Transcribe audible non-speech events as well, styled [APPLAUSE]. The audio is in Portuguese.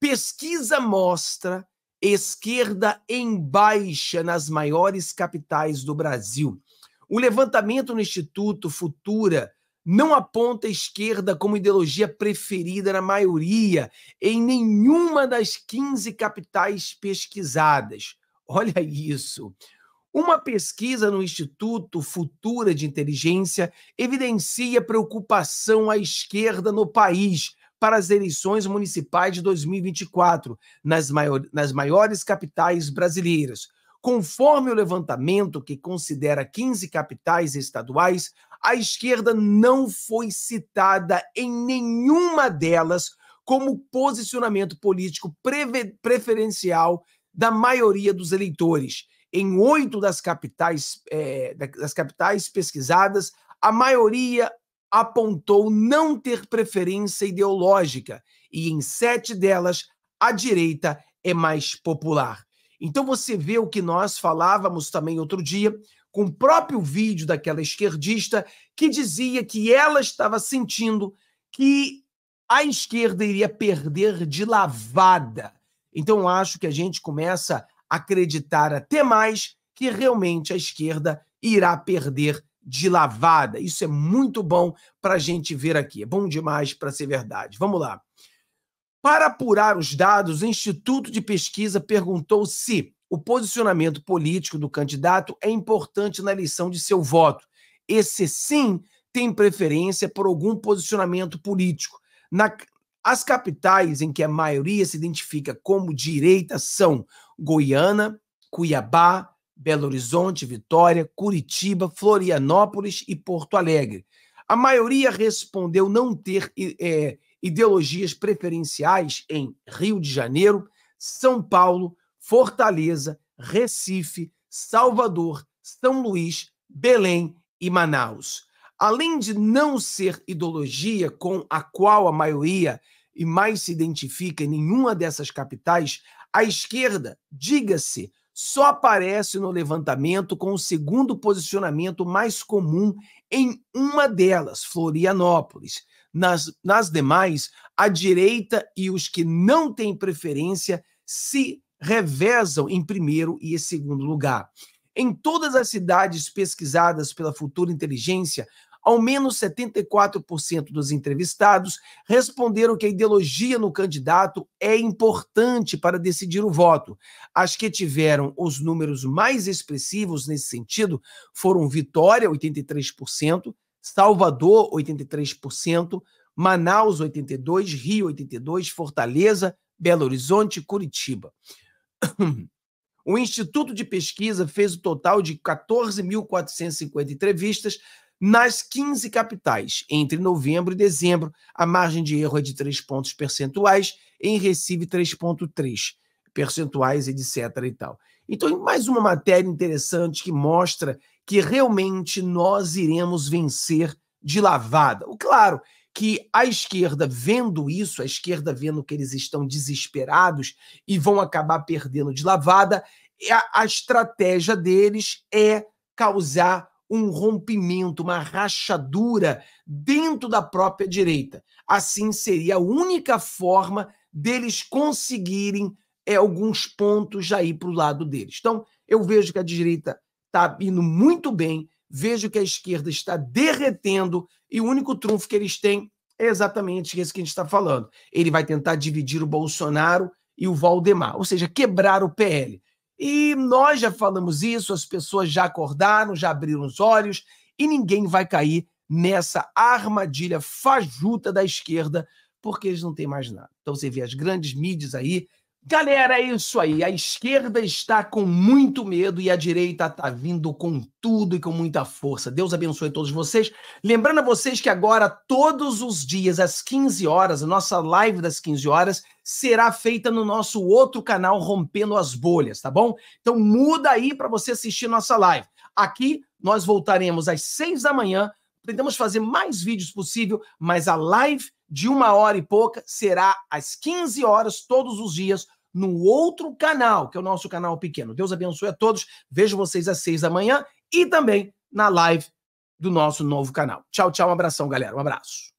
Pesquisa mostra esquerda em baixa nas maiores capitais do Brasil. O levantamento no Instituto Futura não aponta a esquerda como ideologia preferida na maioria, em nenhuma das 15 capitais pesquisadas. Olha isso. Uma pesquisa no Instituto Futura de Inteligência evidencia preocupação à esquerda no país, para as eleições municipais de 2024 nas, maior, nas maiores capitais brasileiras. Conforme o levantamento, que considera 15 capitais estaduais, a esquerda não foi citada em nenhuma delas como posicionamento político preferencial da maioria dos eleitores. Em oito das capitais, é, das capitais pesquisadas, a maioria apontou não ter preferência ideológica e em sete delas a direita é mais popular. Então você vê o que nós falávamos também outro dia com o próprio vídeo daquela esquerdista que dizia que ela estava sentindo que a esquerda iria perder de lavada. Então acho que a gente começa a acreditar até mais que realmente a esquerda irá perder de lavada. Isso é muito bom para a gente ver aqui. É bom demais para ser verdade. Vamos lá. Para apurar os dados, o Instituto de Pesquisa perguntou se o posicionamento político do candidato é importante na eleição de seu voto. Esse sim tem preferência por algum posicionamento político. Na, as capitais em que a maioria se identifica como direita são Goiânia, Cuiabá, Belo Horizonte, Vitória, Curitiba, Florianópolis e Porto Alegre. A maioria respondeu não ter é, ideologias preferenciais em Rio de Janeiro, São Paulo, Fortaleza, Recife, Salvador, São Luís, Belém e Manaus. Além de não ser ideologia com a qual a maioria e mais se identifica em nenhuma dessas capitais, a esquerda, diga-se, só aparece no levantamento com o segundo posicionamento mais comum em uma delas, Florianópolis. Nas, nas demais, a direita e os que não têm preferência se revezam em primeiro e em segundo lugar. Em todas as cidades pesquisadas pela Futura Inteligência, ao menos 74% dos entrevistados responderam que a ideologia no candidato é importante para decidir o voto. As que tiveram os números mais expressivos nesse sentido foram Vitória, 83%, Salvador, 83%, Manaus, 82%, Rio, 82%, Fortaleza, Belo Horizonte, Curitiba. [CLEARS THROAT] O Instituto de Pesquisa fez o um total de 14.450 entrevistas nas 15 capitais, entre novembro e dezembro, a margem de erro é de 3 pontos percentuais, em Recife 3.3 percentuais, etc e tal. Então, mais uma matéria interessante que mostra que realmente nós iremos vencer de lavada. O claro que a esquerda vendo isso, a esquerda vendo que eles estão desesperados e vão acabar perdendo de lavada, é a, a estratégia deles é causar um rompimento, uma rachadura dentro da própria direita. Assim seria a única forma deles conseguirem é, alguns pontos aí para o lado deles. Então, eu vejo que a direita está indo muito bem, vejo que a esquerda está derretendo e o único trunfo que eles têm é exatamente esse que a gente está falando. Ele vai tentar dividir o Bolsonaro e o Valdemar, ou seja, quebrar o PL. E nós já falamos isso, as pessoas já acordaram, já abriram os olhos e ninguém vai cair nessa armadilha fajuta da esquerda, porque eles não têm mais nada. Então você vê as grandes mídias aí Galera, é isso aí. A esquerda está com muito medo e a direita está vindo com tudo e com muita força. Deus abençoe todos vocês. Lembrando a vocês que agora, todos os dias, às 15 horas, a nossa live das 15 horas será feita no nosso outro canal, Rompendo as Bolhas, tá bom? Então muda aí para você assistir nossa live. Aqui nós voltaremos às 6 da manhã. Tentamos fazer mais vídeos possível, mas a live de uma hora e pouca será às 15 horas todos os dias no outro canal, que é o nosso canal pequeno. Deus abençoe a todos. Vejo vocês às seis da manhã e também na live do nosso novo canal. Tchau, tchau. Um abração, galera. Um abraço.